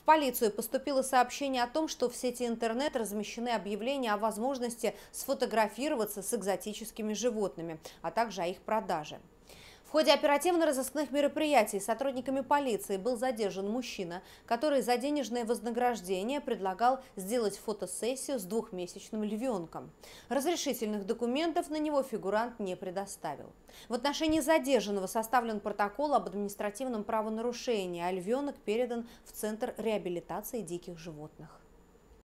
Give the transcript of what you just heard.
В полицию поступило сообщение о том, что в сети интернет размещены объявления о возможности сфотографироваться с экзотическими животными, а также о их продаже. В ходе оперативно-розыскных мероприятий сотрудниками полиции был задержан мужчина, который за денежное вознаграждение предлагал сделать фотосессию с двухмесячным львенком. Разрешительных документов на него фигурант не предоставил. В отношении задержанного составлен протокол об административном правонарушении, а львенок передан в Центр реабилитации диких животных.